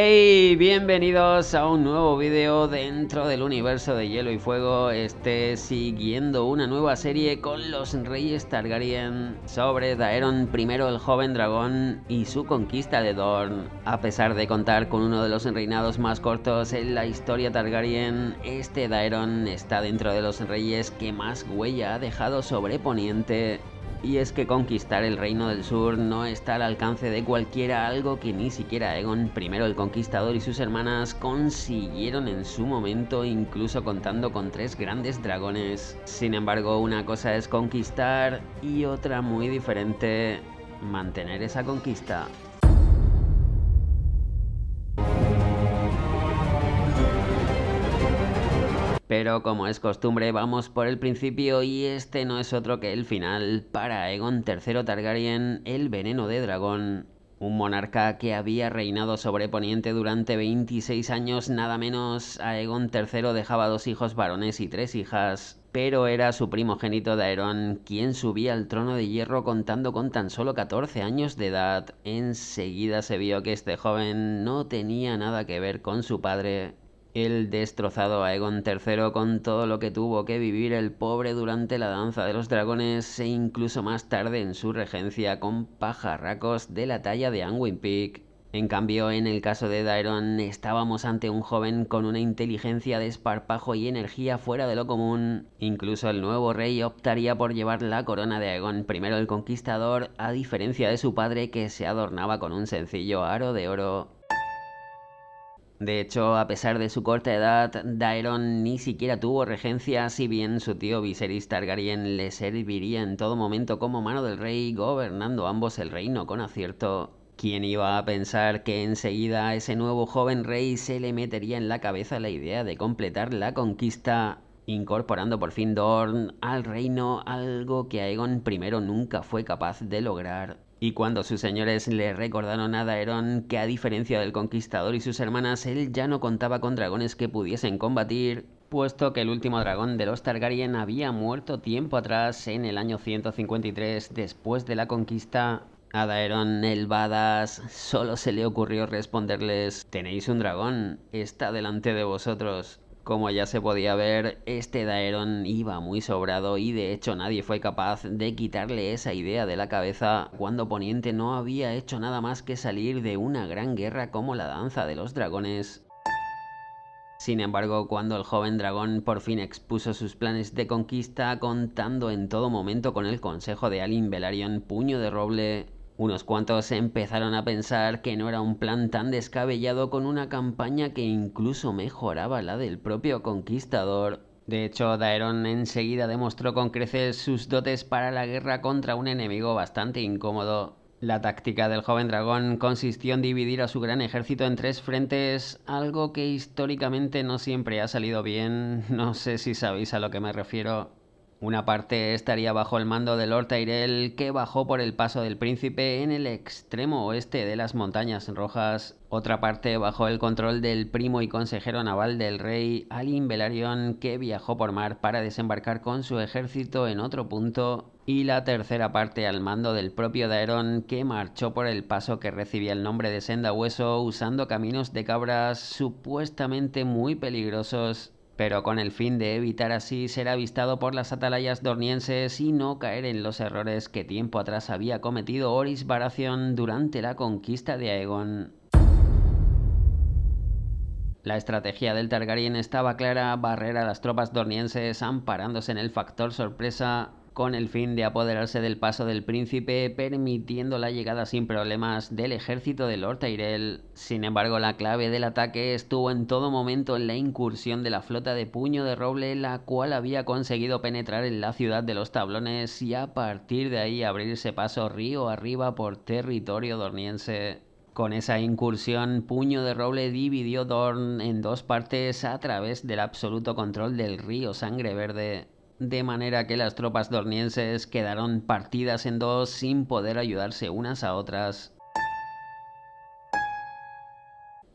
Hey, bienvenidos a un nuevo video dentro del universo de Hielo y Fuego. Este siguiendo una nueva serie con los reyes Targaryen sobre Daeron I el joven dragón y su conquista de Dorne. A pesar de contar con uno de los reinados más cortos en la historia Targaryen, este Daeron está dentro de los reyes que más huella ha dejado sobre Poniente y es que conquistar el reino del sur no está al alcance de cualquiera, algo que ni siquiera Egon I el Conquistador y sus hermanas consiguieron en su momento, incluso contando con tres grandes dragones. Sin embargo, una cosa es conquistar y otra muy diferente, mantener esa conquista. Pero como es costumbre, vamos por el principio y este no es otro que el final para Egon III Targaryen, el veneno de dragón. Un monarca que había reinado sobre Poniente durante 26 años, nada menos, Aegon III dejaba dos hijos varones y tres hijas, pero era su primogénito Daeron quien subía al trono de hierro contando con tan solo 14 años de edad. Enseguida se vio que este joven no tenía nada que ver con su padre el destrozado Aegon III con todo lo que tuvo que vivir el pobre durante la Danza de los Dragones e incluso más tarde en su regencia con pajarracos de la talla de anguin Peak. En cambio, en el caso de Daeron, estábamos ante un joven con una inteligencia de esparpajo y energía fuera de lo común. Incluso el nuevo rey optaría por llevar la corona de Aegon I el Conquistador, a diferencia de su padre que se adornaba con un sencillo aro de oro. De hecho, a pesar de su corta edad, Daeron ni siquiera tuvo regencia, si bien su tío Viserys Targaryen le serviría en todo momento como mano del rey, gobernando ambos el reino con acierto. ¿Quién iba a pensar que enseguida a ese nuevo joven rey se le metería en la cabeza la idea de completar la conquista incorporando por fin Dorn al reino, algo que Aegon I nunca fue capaz de lograr. Y cuando sus señores le recordaron a Daeron que a diferencia del conquistador y sus hermanas, él ya no contaba con dragones que pudiesen combatir, puesto que el último dragón de los Targaryen había muerto tiempo atrás en el año 153 después de la conquista, a Daeron el Badass solo se le ocurrió responderles, tenéis un dragón, está delante de vosotros. Como ya se podía ver, este Daeron iba muy sobrado y de hecho nadie fue capaz de quitarle esa idea de la cabeza cuando Poniente no había hecho nada más que salir de una gran guerra como la danza de los dragones sin embargo, cuando el joven dragón por fin expuso sus planes de conquista, contando en todo momento con el consejo de Alin Velaryon Puño de Roble, unos cuantos empezaron a pensar que no era un plan tan descabellado con una campaña que incluso mejoraba la del propio conquistador. De hecho, Daeron enseguida demostró con creces sus dotes para la guerra contra un enemigo bastante incómodo. La táctica del joven dragón consistió en dividir a su gran ejército en tres frentes, algo que históricamente no siempre ha salido bien, no sé si sabéis a lo que me refiero. Una parte estaría bajo el mando de Lord Tyrell, que bajó por el Paso del Príncipe en el extremo oeste de las Montañas Rojas. Otra parte bajo el control del primo y consejero naval del rey, Alin Velaryon, que viajó por mar para desembarcar con su ejército en otro punto. Y la tercera parte al mando del propio Daeron, que marchó por el paso que recibía el nombre de Senda Hueso usando caminos de cabras supuestamente muy peligrosos pero con el fin de evitar así ser avistado por las atalayas dornienses y no caer en los errores que tiempo atrás había cometido Oris Baratheon durante la conquista de Aegon. La estrategia del Targaryen estaba clara, barrer a las tropas dornienses amparándose en el factor sorpresa con el fin de apoderarse del paso del príncipe, permitiendo la llegada sin problemas del ejército de Lord Tyrell. Sin embargo, la clave del ataque estuvo en todo momento en la incursión de la flota de puño de roble, la cual había conseguido penetrar en la ciudad de los tablones y a partir de ahí abrirse paso río arriba por territorio dorniense. Con esa incursión, Puño de Roble dividió Dorn en dos partes a través del absoluto control del río Sangre Verde de manera que las tropas dornienses quedaron partidas en dos sin poder ayudarse unas a otras.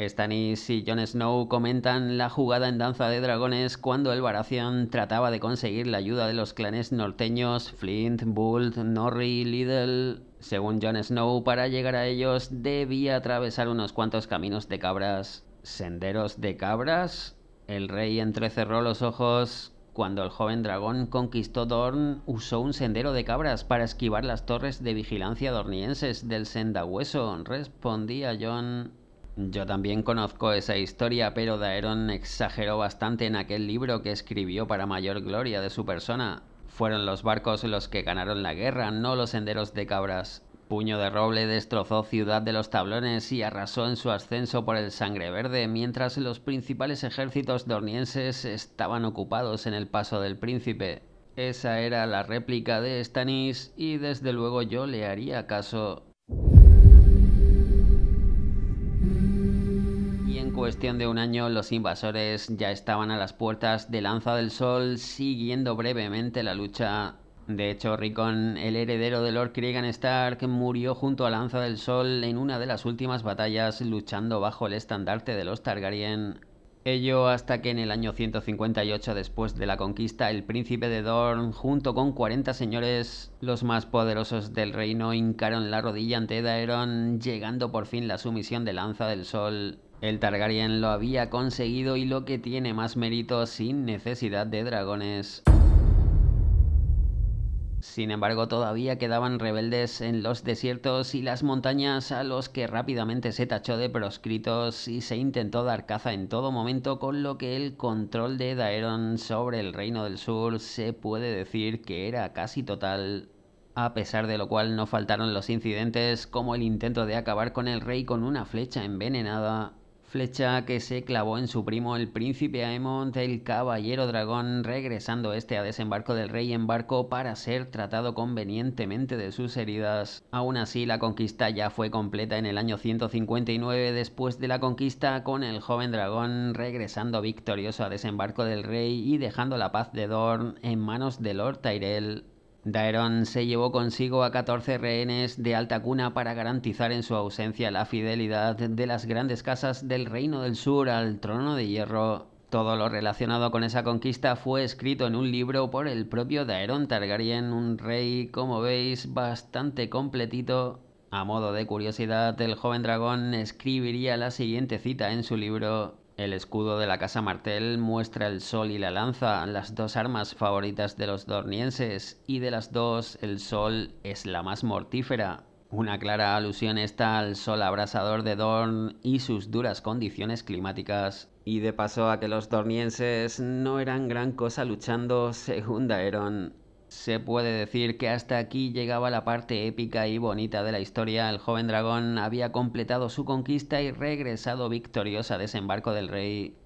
Stannis y Jon Snow comentan la jugada en Danza de Dragones cuando el Baratheon trataba de conseguir la ayuda de los clanes norteños Flint, Bult, Norry, Lidl. Según Jon Snow, para llegar a ellos debía atravesar unos cuantos caminos de cabras. ¿Senderos de cabras? El rey entrecerró los ojos cuando el joven dragón conquistó Dorn, usó un sendero de cabras para esquivar las torres de vigilancia dornienses del Sendahueso, respondía John. Yo también conozco esa historia, pero Daeron exageró bastante en aquel libro que escribió para mayor gloria de su persona. Fueron los barcos los que ganaron la guerra, no los senderos de cabras. Puño de Roble destrozó Ciudad de los Tablones y arrasó en su ascenso por el Sangre Verde, mientras los principales ejércitos dornienses estaban ocupados en el Paso del Príncipe. Esa era la réplica de Stanis y desde luego yo le haría caso. Y en cuestión de un año los invasores ya estaban a las puertas de Lanza del Sol siguiendo brevemente la lucha de hecho, Rickon, el heredero de Lord Cregan Stark, murió junto a Lanza del Sol en una de las últimas batallas luchando bajo el estandarte de los Targaryen. Ello hasta que en el año 158 después de la conquista el príncipe de Dorne junto con 40 señores, los más poderosos del reino, hincaron la rodilla ante Daeron, llegando por fin la sumisión de Lanza del Sol. El Targaryen lo había conseguido y lo que tiene más mérito sin necesidad de dragones. Sin embargo, todavía quedaban rebeldes en los desiertos y las montañas a los que rápidamente se tachó de proscritos y se intentó dar caza en todo momento, con lo que el control de Daeron sobre el Reino del Sur se puede decir que era casi total, a pesar de lo cual no faltaron los incidentes como el intento de acabar con el rey con una flecha envenenada Flecha que se clavó en su primo el príncipe Aemon el caballero dragón, regresando este a desembarco del rey en barco para ser tratado convenientemente de sus heridas. Aún así, la conquista ya fue completa en el año 159 después de la conquista con el joven dragón regresando victorioso a desembarco del rey y dejando la paz de Dorn en manos de Lord Tyrell. Daeron se llevó consigo a 14 rehenes de alta cuna para garantizar en su ausencia la fidelidad de las grandes casas del Reino del Sur al trono de hierro. Todo lo relacionado con esa conquista fue escrito en un libro por el propio Daeron Targaryen, un rey, como veis, bastante completito. A modo de curiosidad, el joven dragón escribiría la siguiente cita en su libro el escudo de la Casa Martel muestra el sol y la lanza, las dos armas favoritas de los dornienses, y de las dos el sol es la más mortífera. Una clara alusión está al sol abrasador de Dorn y sus duras condiciones climáticas. Y de paso a que los dornienses no eran gran cosa luchando, según Daeron. Se puede decir que hasta aquí llegaba la parte épica y bonita de la historia. El joven dragón había completado su conquista y regresado victorioso a desembarco del rey.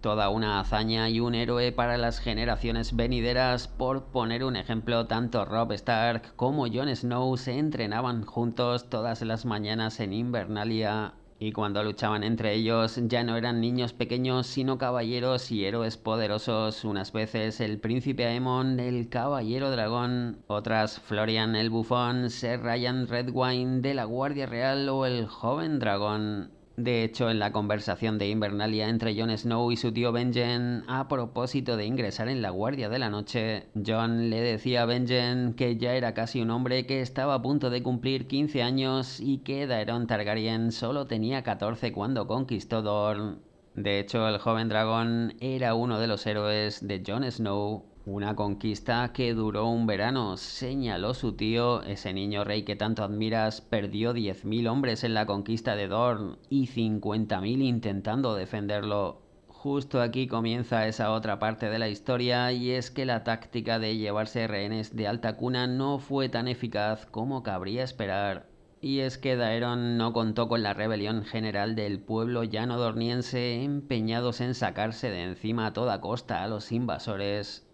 Toda una hazaña y un héroe para las generaciones venideras. Por poner un ejemplo, tanto Rob Stark como Jon Snow se entrenaban juntos todas las mañanas en Invernalia y cuando luchaban entre ellos ya no eran niños pequeños sino caballeros y héroes poderosos, unas veces el príncipe Aemon, el caballero dragón, otras Florian el bufón, Sir Ryan Redwine de la Guardia Real o el joven dragón. De hecho, en la conversación de Invernalia entre Jon Snow y su tío Benjen a propósito de ingresar en la Guardia de la Noche, Jon le decía a Benjen que ya era casi un hombre que estaba a punto de cumplir 15 años y que Daeron Targaryen solo tenía 14 cuando conquistó Dorne. De hecho, el joven dragón era uno de los héroes de Jon Snow una conquista que duró un verano, señaló su tío, ese niño rey que tanto admiras perdió 10.000 hombres en la conquista de Dorn y 50.000 intentando defenderlo. Justo aquí comienza esa otra parte de la historia y es que la táctica de llevarse rehenes de alta cuna no fue tan eficaz como cabría esperar. Y es que Daeron no contó con la rebelión general del pueblo llano dorniense empeñados en sacarse de encima a toda costa a los invasores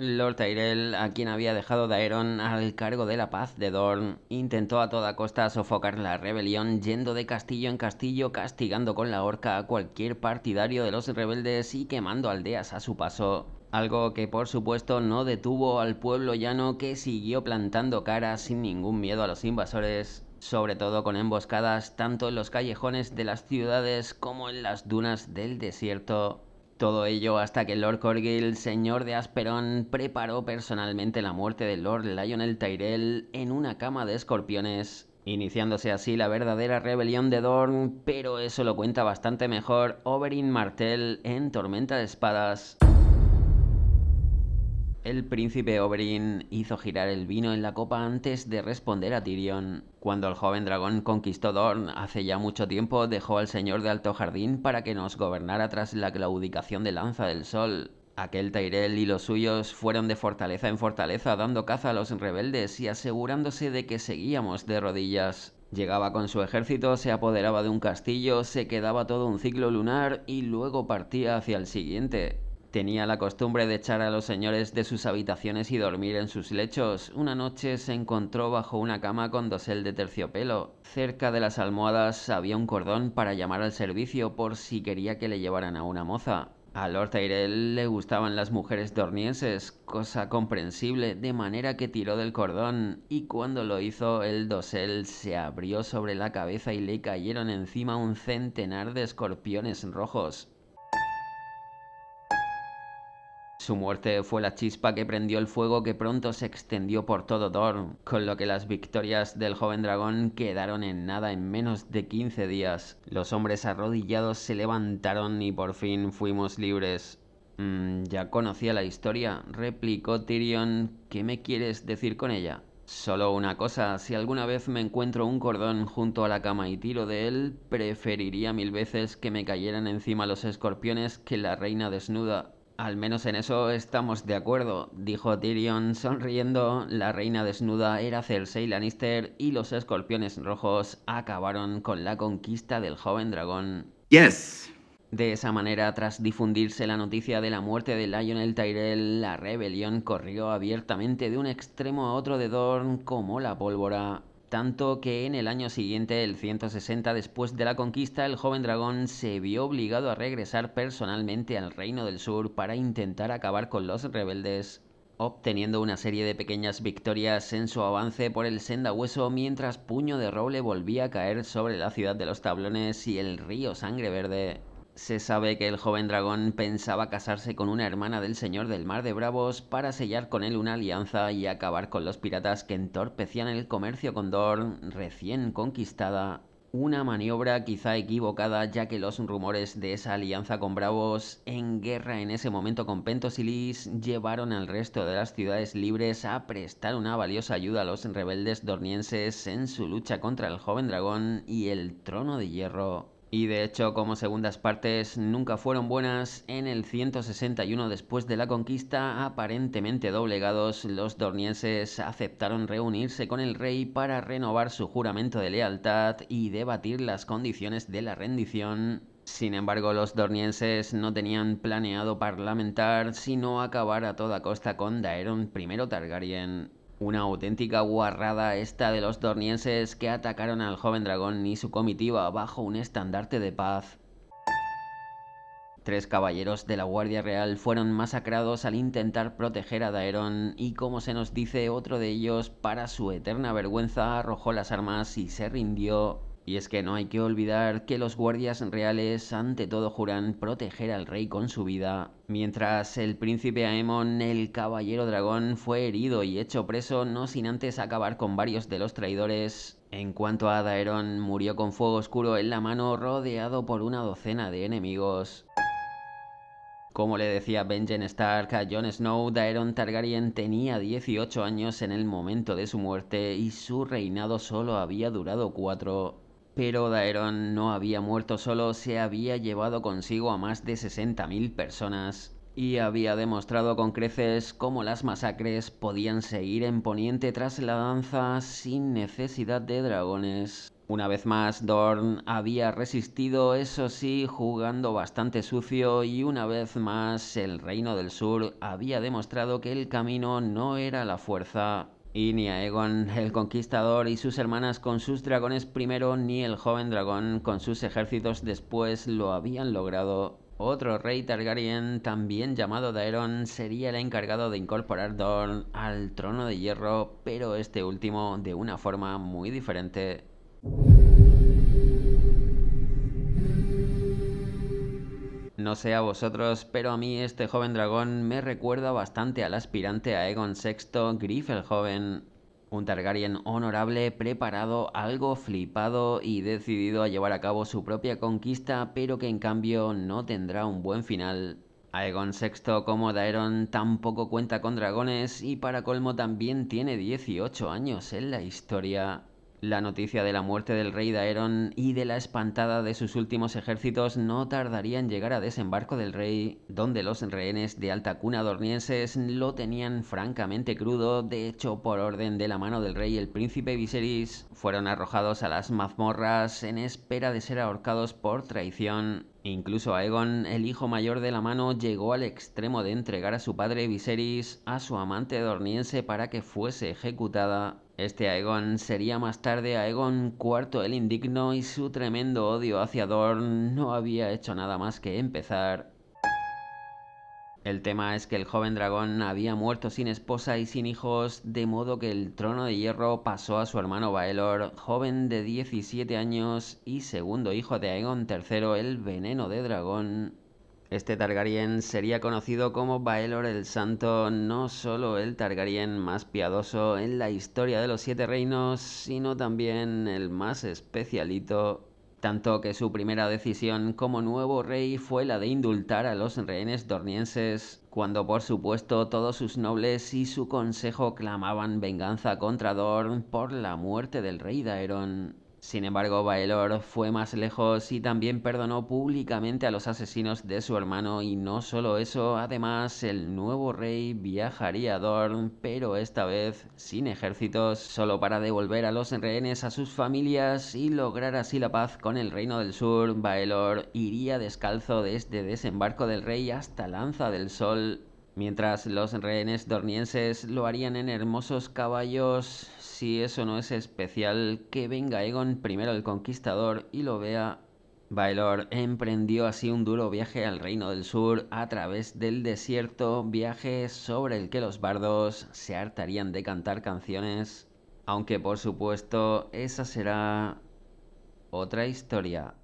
Lord Tyrell, a quien había dejado Daeron al cargo de la paz de Dorn, intentó a toda costa sofocar la rebelión yendo de castillo en castillo castigando con la horca a cualquier partidario de los rebeldes y quemando aldeas a su paso. Algo que por supuesto no detuvo al pueblo llano que siguió plantando cara sin ningún miedo a los invasores, sobre todo con emboscadas tanto en los callejones de las ciudades como en las dunas del desierto. Todo ello hasta que Lord Corgill, señor de Asperón, preparó personalmente la muerte de Lord Lionel Tyrell en una cama de escorpiones, iniciándose así la verdadera rebelión de Dorn, pero eso lo cuenta bastante mejor Oberyn Martell en Tormenta de Espadas. El príncipe Oberyn hizo girar el vino en la copa antes de responder a Tyrion. Cuando el joven dragón conquistó Dorne hace ya mucho tiempo, dejó al señor de Alto Jardín para que nos gobernara tras la claudicación de Lanza del Sol. Aquel Tyrell y los suyos fueron de fortaleza en fortaleza dando caza a los rebeldes y asegurándose de que seguíamos de rodillas. Llegaba con su ejército, se apoderaba de un castillo, se quedaba todo un ciclo lunar y luego partía hacia el siguiente. Tenía la costumbre de echar a los señores de sus habitaciones y dormir en sus lechos. Una noche se encontró bajo una cama con dosel de terciopelo. Cerca de las almohadas había un cordón para llamar al servicio por si quería que le llevaran a una moza. A Lord Tyrell le gustaban las mujeres dornieses, cosa comprensible, de manera que tiró del cordón, y cuando lo hizo el dosel se abrió sobre la cabeza y le cayeron encima un centenar de escorpiones rojos. Su muerte fue la chispa que prendió el fuego que pronto se extendió por todo Dorn, con lo que las victorias del joven dragón quedaron en nada en menos de 15 días. Los hombres arrodillados se levantaron y por fin fuimos libres. Mm, ya conocía la historia, replicó Tyrion. ¿Qué me quieres decir con ella? Solo una cosa, si alguna vez me encuentro un cordón junto a la cama y tiro de él, preferiría mil veces que me cayeran encima los escorpiones que la reina desnuda. Al menos en eso estamos de acuerdo, dijo Tyrion sonriendo. La reina desnuda era Cersei Lannister y los escorpiones rojos acabaron con la conquista del joven dragón. Yes. De esa manera, tras difundirse la noticia de la muerte de Lionel Tyrell, la rebelión corrió abiertamente de un extremo a otro de Dorne como la pólvora tanto que en el año siguiente, el 160 después de la conquista, el joven dragón se vio obligado a regresar personalmente al Reino del Sur para intentar acabar con los rebeldes, obteniendo una serie de pequeñas victorias en su avance por el senda hueso mientras Puño de Roble volvía a caer sobre la ciudad de los tablones y el río Sangre Verde. Se sabe que el joven dragón pensaba casarse con una hermana del señor del mar de Bravos para sellar con él una alianza y acabar con los piratas que entorpecían el comercio con Dorn recién conquistada, una maniobra quizá equivocada ya que los rumores de esa alianza con Bravos en guerra en ese momento con Pentos y llevaron al resto de las ciudades libres a prestar una valiosa ayuda a los rebeldes dornienses en su lucha contra el joven dragón y el trono de hierro y de hecho, como segundas partes nunca fueron buenas, en el 161 después de la conquista, aparentemente doblegados, los dornienses aceptaron reunirse con el rey para renovar su juramento de lealtad y debatir las condiciones de la rendición sin embargo, los dornienses no tenían planeado parlamentar, sino acabar a toda costa con Daeron I Targaryen. Una auténtica guarrada esta de los dornienses que atacaron al joven dragón y su comitiva bajo un estandarte de paz. Tres caballeros de la Guardia Real fueron masacrados al intentar proteger a Daeron y como se nos dice otro de ellos, para su eterna vergüenza arrojó las armas y se rindió y es que no hay que olvidar que los guardias reales ante todo juran proteger al rey con su vida, mientras el príncipe Aemon, el caballero dragón, fue herido y hecho preso no sin antes acabar con varios de los traidores. En cuanto a Daeron, murió con fuego oscuro en la mano rodeado por una docena de enemigos. Como le decía Benjen Stark a Jon Snow, Daeron Targaryen tenía 18 años en el momento de su muerte y su reinado solo había durado 4 pero Daeron no había muerto solo, se había llevado consigo a más de 60.000 personas y había demostrado con creces cómo las masacres podían seguir en Poniente tras la danza sin necesidad de dragones. Una vez más, Dorn había resistido, eso sí, jugando bastante sucio y una vez más el Reino del Sur había demostrado que el camino no era la fuerza y ni Aegon el Conquistador y sus hermanas con sus dragones primero, ni el joven dragón con sus ejércitos después lo habían logrado. Otro rey Targaryen, también llamado Daeron, sería el encargado de incorporar Dorne al trono de hierro, pero este último de una forma muy diferente. No sé a vosotros, pero a mí este joven dragón me recuerda bastante al aspirante a Egon VI, Griff el joven, un Targaryen honorable, preparado, algo flipado y decidido a llevar a cabo su propia conquista, pero que en cambio no tendrá un buen final. Aegon VI como Daeron tampoco cuenta con dragones y para colmo también tiene 18 años en la historia. La noticia de la muerte del rey Daeron y de la espantada de sus últimos ejércitos no tardaría en llegar a desembarco del rey, donde los rehenes de alta cuna dornienses lo tenían francamente crudo. De hecho, por orden de la mano del rey, el príncipe Viserys fueron arrojados a las mazmorras en espera de ser ahorcados por traición. Incluso Aegon, el hijo mayor de la mano, llegó al extremo de entregar a su padre Viserys a su amante dorniense para que fuese ejecutada este Aegon sería más tarde Aegon IV el Indigno y su tremendo odio hacia Dorn no había hecho nada más que empezar. El tema es que el joven dragón había muerto sin esposa y sin hijos, de modo que el trono de hierro pasó a su hermano Baelor, joven de 17 años y segundo hijo de Aegon III, el veneno de dragón. Este Targaryen sería conocido como Baelor el Santo, no solo el Targaryen más piadoso en la historia de los Siete Reinos, sino también el más especialito tanto que su primera decisión como nuevo rey fue la de indultar a los rehenes dornienses, cuando por supuesto todos sus nobles y su consejo clamaban venganza contra Dorn por la muerte del rey Daeron. Sin embargo, Baelor fue más lejos y también perdonó públicamente a los asesinos de su hermano y no solo eso, además el nuevo rey viajaría a Dorn, pero esta vez sin ejércitos, solo para devolver a los rehenes a sus familias y lograr así la paz con el Reino del Sur. Baelor iría descalzo desde desembarco del rey hasta Lanza del Sol mientras los rehenes dornienses lo harían en hermosos caballos, si eso no es especial, que venga Egon primero el Conquistador y lo vea. Baelor emprendió así un duro viaje al Reino del Sur a través del desierto, viaje sobre el que los bardos se hartarían de cantar canciones, aunque por supuesto esa será otra historia.